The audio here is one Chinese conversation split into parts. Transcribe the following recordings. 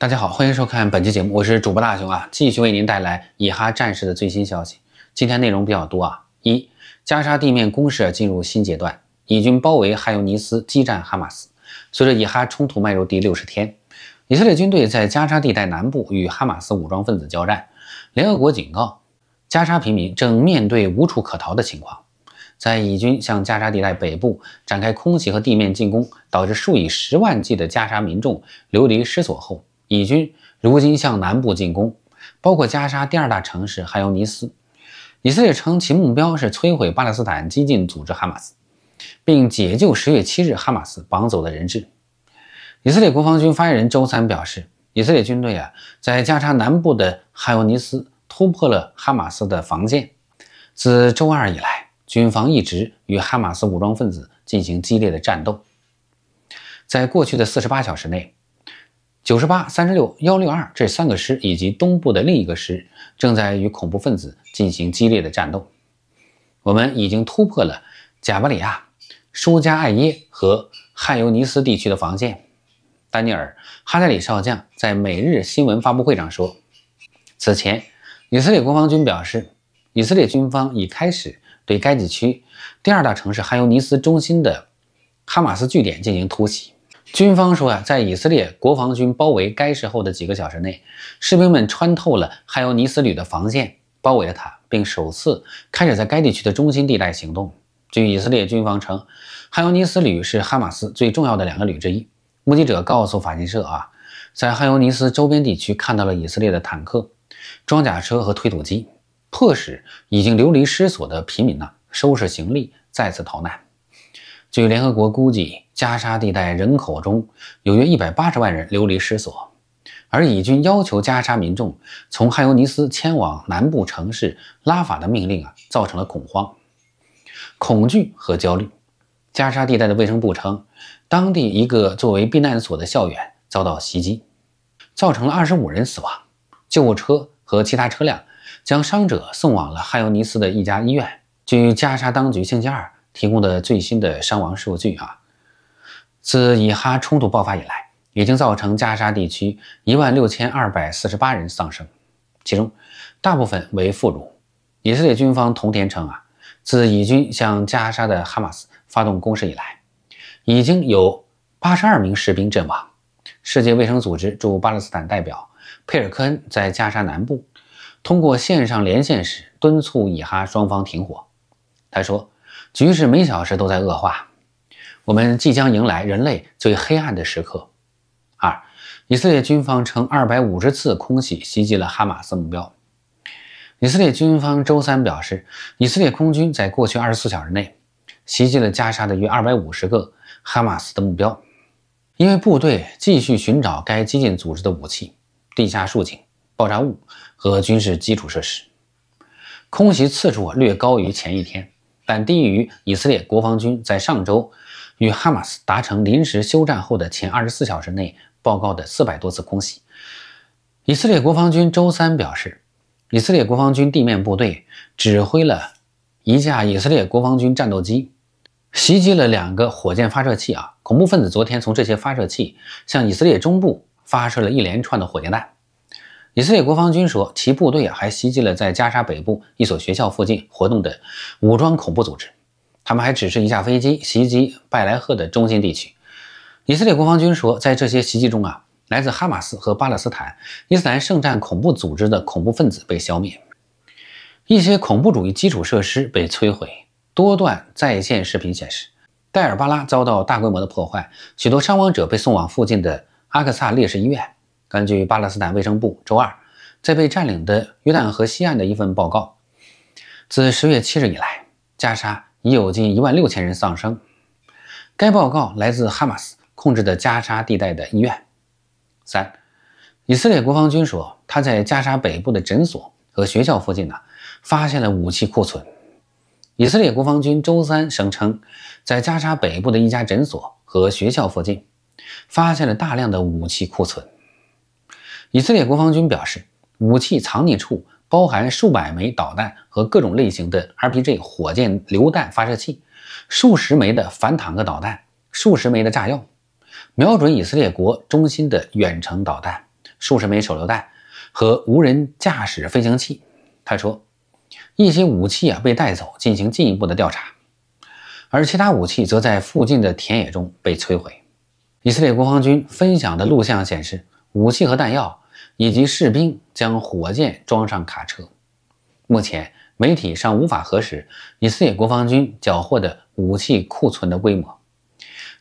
大家好，欢迎收看本期节目，我是主播大熊啊，继续为您带来以哈战事的最新消息。今天内容比较多啊，一加沙地面攻势进入新阶段，以军包围哈尤尼斯，激战哈马斯。随着以哈冲突迈入第六十天，以色列军队在加沙地带南部与哈马斯武装分子交战。联合国警告，加沙平民正面对无处可逃的情况。在以军向加沙地带北部展开空袭和地面进攻，导致数以十万计的加沙民众流离失所后。以军如今向南部进攻，包括加沙第二大城市哈尤尼斯。以色列称其目标是摧毁巴勒斯坦激进组织哈马斯，并解救十月七日哈马斯绑走的人质。以色列国防军发言人周三表示，以色列军队啊在加沙南部的哈尤尼斯突破了哈马斯的防线。自周二以来，军方一直与哈马斯武装分子进行激烈的战斗。在过去的四十八小时内。九十八、三十六、幺六二这三个师，以及东部的另一个师，正在与恐怖分子进行激烈的战斗。我们已经突破了贾巴里亚、舒加艾耶和汉尤尼斯地区的防线。丹尼尔·哈代里少将在每日新闻发布会上说：“此前，以色列国防军表示，以色列军方已开始对该地区第二大城市汉尤尼斯中心的哈马斯据点进行突袭。”军方说啊，在以色列国防军包围该市后的几个小时内，士兵们穿透了哈尤尼斯旅的防线，包围了它，并首次开始在该地区的中心地带行动。据以色列军方称，哈尤尼斯旅是哈马斯最重要的两个旅之一。目击者告诉法新社啊，在哈尤尼斯周边地区看到了以色列的坦克、装甲车和推土机，迫使已经流离失所的平民呢收拾行李，再次逃难。据联合国估计，加沙地带人口中有约一百八十万人流离失所，而以军要求加沙民众从汉尤尼斯迁往南部城市拉法的命令啊，造成了恐慌、恐惧和焦虑。加沙地带的卫生部称，当地一个作为避难所的校园遭到袭击，造成了二十五人死亡。救护车和其他车辆将伤者送往了汉尤尼斯的一家医院。据加沙当局星期二。提供的最新的伤亡数据啊，自以哈冲突爆发以来，已经造成加沙地区一万六千二百四十八人丧生，其中大部分为妇孺。以色列军方同天称啊，自以军向加沙的哈马斯发动攻势以来，已经有八十二名士兵阵亡。世界卫生组织驻巴勒斯坦代表佩尔科恩在加沙南部通过线上连线时敦促以哈双方停火。他说。局势每小时都在恶化，我们即将迎来人类最黑暗的时刻。二，以色列军方称，二百五十次空袭袭击了哈马斯目标。以色列军方周三表示，以色列空军在过去二十四小时内袭击了加沙的约二百五十个哈马斯的目标，因为部队继续寻找该激进组织的武器、地下竖井、爆炸物和军事基础设施。空袭次数略高于前一天。但低于以色列国防军在上周与哈马斯达成临时休战后的前二十四小时内报告的四百多次空袭。以色列国防军周三表示，以色列国防军地面部队指挥了一架以色列国防军战斗机袭击了两个火箭发射器啊，恐怖分子昨天从这些发射器向以色列中部发射了一连串的火箭弹。以色列国防军说，其部队啊还袭击了在加沙北部一所学校附近活动的武装恐怖组织。他们还指示一架飞机袭击拜莱赫的中心地区。以色列国防军说，在这些袭击中啊，来自哈马斯和巴勒斯坦伊斯兰圣战恐怖组织的恐怖分子被消灭，一些恐怖主义基础设施被摧毁。多段在线视频显示，戴尔巴拉遭到大规模的破坏，许多伤亡者被送往附近的阿克萨烈士医院。根据巴勒斯坦卫生部周二在被占领的约旦河西岸的一份报告，自十月七日以来，加沙已有近一万六千人丧生。该报告来自哈马斯控制的加沙地带的医院。三，以色列国防军说，他在加沙北部的诊所和学校附近呢，发现了武器库存。以色列国防军周三声称，在加沙北部的一家诊所和学校附近，发现了大量的武器库存。以色列国防军表示，武器藏匿处包含数百枚导弹和各种类型的 RPG 火箭榴弹发射器、数十枚的反坦克导弹、数十枚的炸药、瞄准以色列国中心的远程导弹、数十枚手榴弹和无人驾驶飞行器。他说，一些武器啊被带走进行进一步的调查，而其他武器则在附近的田野中被摧毁。以色列国防军分享的录像显示，武器和弹药。以及士兵将火箭装上卡车。目前，媒体尚无法核实以色列国防军缴获的武器库存的规模，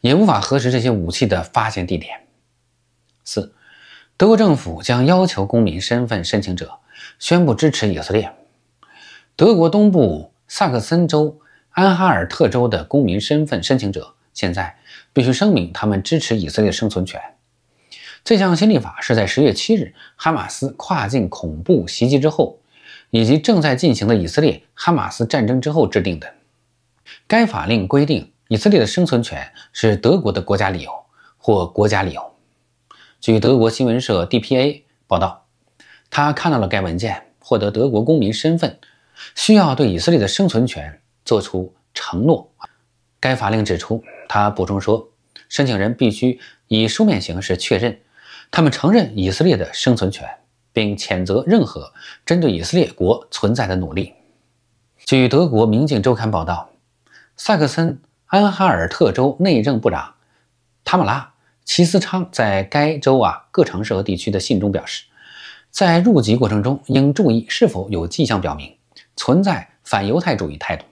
也无法核实这些武器的发现地点。四、德国政府将要求公民身份申请者宣布支持以色列。德国东部萨克森州、安哈尔特州的公民身份申请者现在必须声明他们支持以色列生存权。这项新立法是在十月七日哈马斯跨境恐怖袭击之后，以及正在进行的以色列哈马斯战争之后制定的。该法令规定，以色列的生存权是德国的国家理由或国家理由。据德国新闻社 DPA 报道，他看到了该文件，获得德国公民身份需要对以色列的生存权做出承诺。该法令指出，他补充说，申请人必须以书面形式确认。他们承认以色列的生存权，并谴责任何针对以色列国存在的努力。据德国《明镜周刊》报道，萨克森安哈尔特州内政部长塔马拉齐斯昌在该州啊各城市和地区的信中表示，在入籍过程中应注意是否有迹象表明存在反犹太主义态度。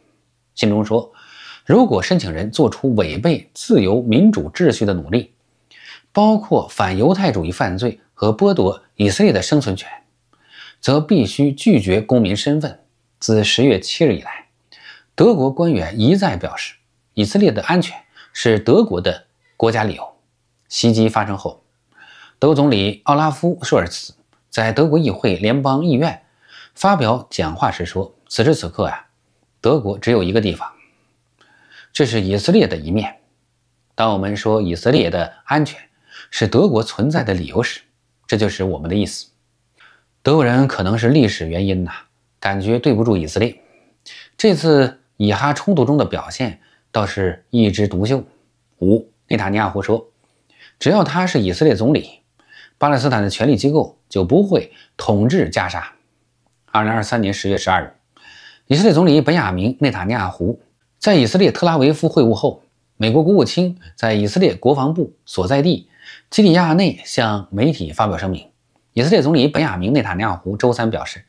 信中说，如果申请人做出违背自由民主秩序的努力，包括反犹太主义犯罪和剥夺以色列的生存权，则必须拒绝公民身份。自十月七日以来，德国官员一再表示，以色列的安全是德国的国家理由。袭击发生后，德总理奥拉夫·舒尔茨在德国议会联邦议院发表讲话时说：“此时此刻啊，德国只有一个地方，这是以色列的一面。当我们说以色列的安全。”是德国存在的理由，是，这就是我们的意思。德国人可能是历史原因呐，感觉对不住以色列。这次以哈冲突中的表现倒是一枝独秀。五，内塔尼亚胡说，只要他是以色列总理，巴勒斯坦的权力机构就不会统治加沙。二零二三年十月十二日，以色列总理本雅明·内塔尼亚胡在以色列特拉维夫会晤后，美国国务卿在以色列国防部所在地。基里亚内向媒体发表声明。以色列总理本雅明·内塔尼亚胡周三表示，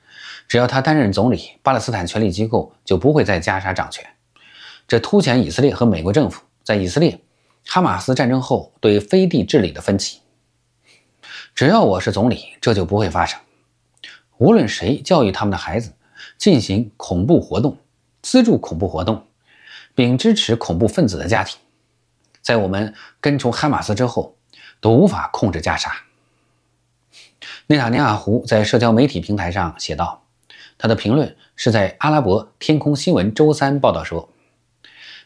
只要他担任总理，巴勒斯坦权力机构就不会在加沙掌权。这凸显以色列和美国政府在以色列哈马斯战争后对非地治理的分歧。只要我是总理，这就不会发生。无论谁教育他们的孩子进行恐怖活动、资助恐怖活动，并支持恐怖分子的家庭，在我们根除哈马斯之后。都无法控制加沙。内塔尼亚胡在社交媒体平台上写道，他的评论是在阿拉伯天空新闻周三报道说，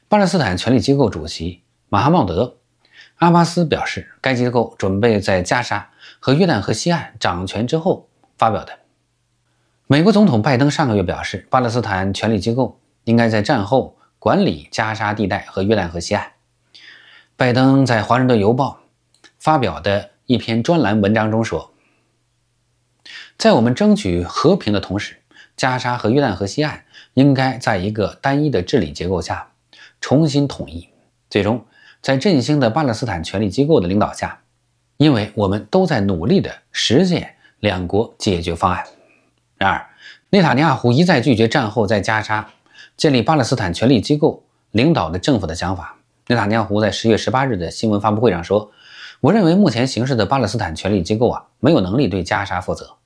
巴勒斯坦权力机构主席马哈茂德·阿巴斯表示，该机构准备在加沙和约旦河西岸掌权之后发表的。美国总统拜登上个月表示，巴勒斯坦权力机构应该在战后管理加沙地带和约旦河西岸。拜登在《华盛顿邮报》。发表的一篇专栏文章中说，在我们争取和平的同时，加沙和约旦河西岸应该在一个单一的治理结构下重新统一，最终在振兴的巴勒斯坦权力机构的领导下，因为我们都在努力的实现两国解决方案。然而，内塔尼亚胡一再拒绝战后在加沙建立巴勒斯坦权力机构领导的政府的想法。内塔尼亚胡在十月十八日的新闻发布会上说。我认为，目前形势的巴勒斯坦权力机构啊，没有能力对加沙负责。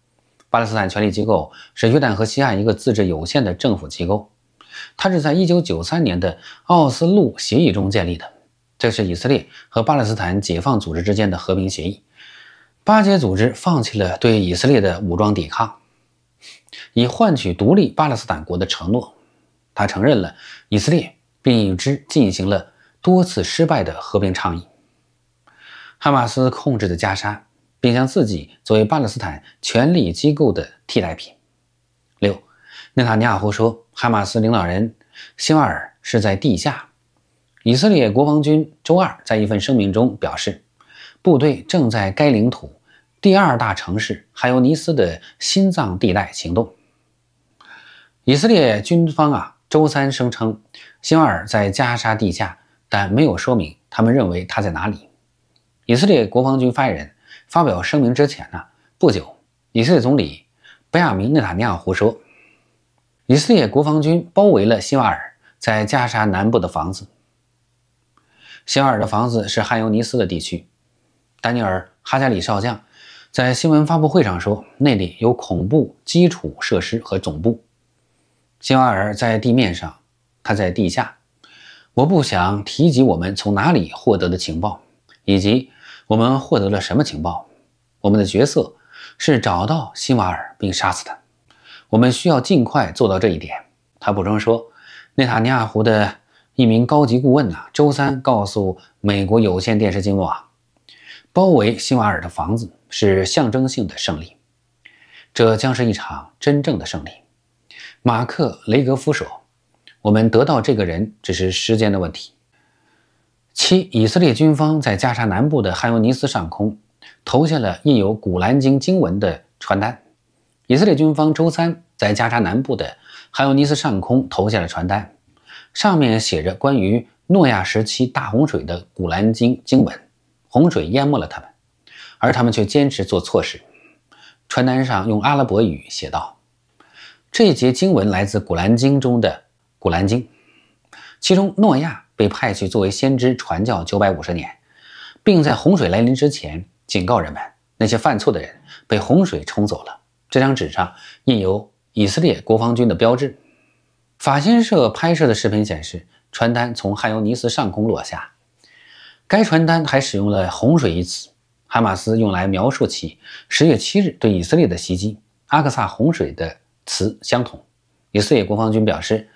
巴勒斯坦权力机构是约旦河西岸一个自治有限的政府机构，它是在1993年的奥斯陆协议中建立的。这是以色列和巴勒斯坦解放组织之间的和平协议。巴解组织放弃了对以色列的武装抵抗，以换取独立巴勒斯坦国的承诺。他承认了以色列，并与之进行了多次失败的和平倡议。哈马斯控制的加沙，并将自己作为巴勒斯坦权力机构的替代品。六，内塔尼亚胡说，哈马斯领导人希瓦尔是在地下。以色列国防军周二在一份声明中表示，部队正在该领土第二大城市海尤尼斯的心脏地带行动。以色列军方啊，周三声称希瓦尔在加沙地下，但没有说明他们认为他在哪里。以色列国防军发言人发表声明之前呢，不久，以色列总理本亚明·内塔尼亚胡说：“以色列国防军包围了希瓦尔在加沙南部的房子。希瓦尔的房子是汉尤尼斯的地区。”丹尼尔·哈加里少将在新闻发布会上说：“那里有恐怖基础设施和总部。希瓦尔在地面上，他在地下。我不想提及我们从哪里获得的情报，以及。”我们获得了什么情报？我们的角色是找到辛瓦尔并杀死他。我们需要尽快做到这一点。他补充说：“内塔尼亚胡的一名高级顾问呢，周三告诉美国有线电视节目啊，包围辛瓦尔的房子是象征性的胜利，这将是一场真正的胜利。”马克·雷格夫说：“我们得到这个人只是时间的问题。”七，以色列军方在加沙南部的哈尤尼斯上空投下了印有《古兰经》经文的传单。以色列军方周三在加沙南部的哈尤尼斯上空投下了传单，上面写着关于诺亚时期大洪水的《古兰经》经文。洪水淹没了他们，而他们却坚持做错事。传单上用阿拉伯语写道：“这一节经文来自《古兰经》中的《古兰经》，其中诺亚。”被派去作为先知传教九百五十年，并在洪水来临之前警告人们。那些犯错的人被洪水冲走了。这张纸上印有以色列国防军的标志。法新社拍摄的视频显示，传单从汉尤尼斯上空落下。该传单还使用了“洪水”一词，哈马斯用来描述其十月七日对以色列的袭击。阿克萨洪水的词相同。以色列国防军表示，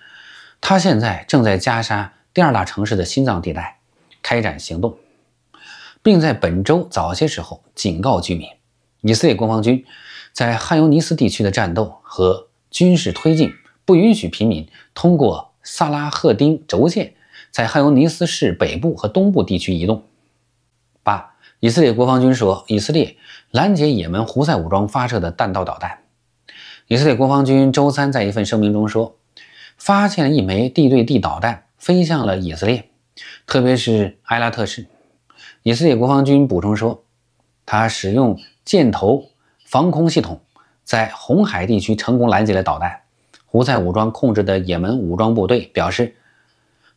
他现在正在加沙。第二大城市的心脏地带开展行动，并在本周早些时候警告居民，以色列国防军在汉尤尼斯地区的战斗和军事推进不允许平民通过萨拉赫丁轴线在汉尤尼斯市北部和东部地区移动。八，以色列国防军说，以色列拦截也门胡塞武装发射的弹道导弹。以色列国防军周三在一份声明中说，发现了一枚地对地导弹。飞向了以色列，特别是埃拉特市。以色列国防军补充说，他使用箭头防空系统在红海地区成功拦截了导弹。胡塞武装控制的也门武装部队表示，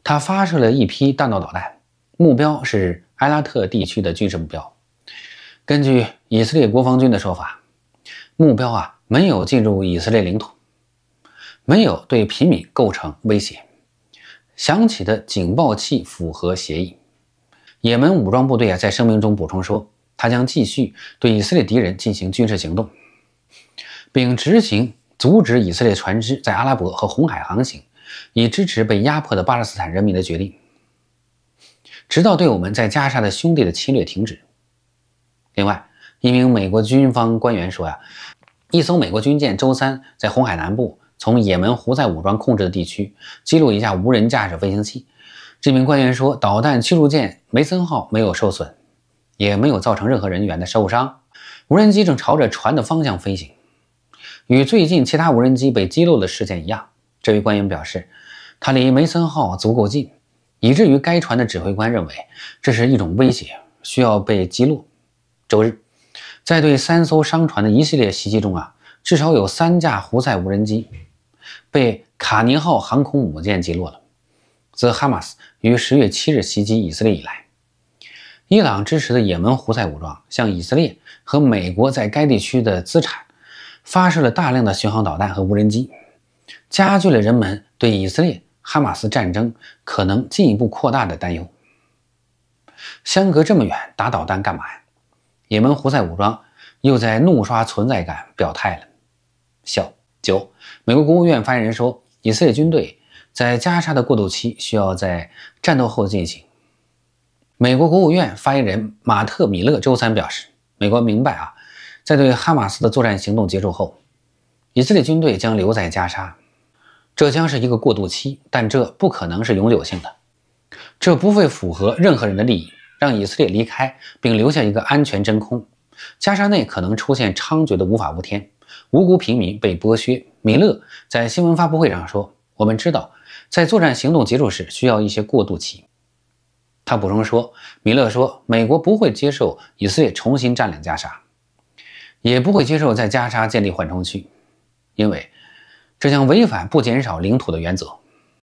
他发射了一批弹道导弹，目标是埃拉特地区的军事目标。根据以色列国防军的说法，目标啊没有进入以色列领土，没有对平民构成威胁。响起的警报器符合协议。也门武装部队啊，在声明中补充说，他将继续对以色列敌人进行军事行动，并执行阻止以色列船只在阿拉伯和红海航行，以支持被压迫的巴勒斯坦人民的决定，直到对我们在加沙的兄弟的侵略停止。另外，一名美国军方官员说呀，一艘美国军舰周三在红海南部。从也门胡塞武装控制的地区击落一架无人驾驶飞行器。这名官员说：“导弹驱逐舰梅森号没有受损，也没有造成任何人员的受伤。无人机正朝着船的方向飞行，与最近其他无人机被击落的事件一样。”这位官员表示，他离梅森号足够近，以至于该船的指挥官认为这是一种威胁，需要被击落。周日，在对三艘商船的一系列袭击中啊，至少有三架胡塞无人机。被卡尼号航空母舰击落了。自哈马斯于十月七日袭击以色列以来，伊朗支持的也门胡塞武装向以色列和美国在该地区的资产发射了大量的巡航导弹和无人机，加剧了人们对以色列哈马斯战争可能进一步扩大的担忧。相隔这么远，打导弹干嘛呀？也门胡塞武装又在怒刷存在感，表态了，笑。九，美国国务院发言人说，以色列军队在加沙的过渡期需要在战斗后进行。美国国务院发言人马特·米勒周三表示，美国明白啊，在对哈马斯的作战行动结束后，以色列军队将留在加沙，这将是一个过渡期，但这不可能是永久性的，这不会符合任何人的利益。让以色列离开并留下一个安全真空，加沙内可能出现猖獗的无法无天。无辜平民被剥削。米勒在新闻发布会上说：“我们知道，在作战行动结束时需要一些过渡期。”他补充说：“米勒说，美国不会接受以色列重新占领加沙，也不会接受在加沙建立缓冲区，因为这将违反不减少领土的原则。”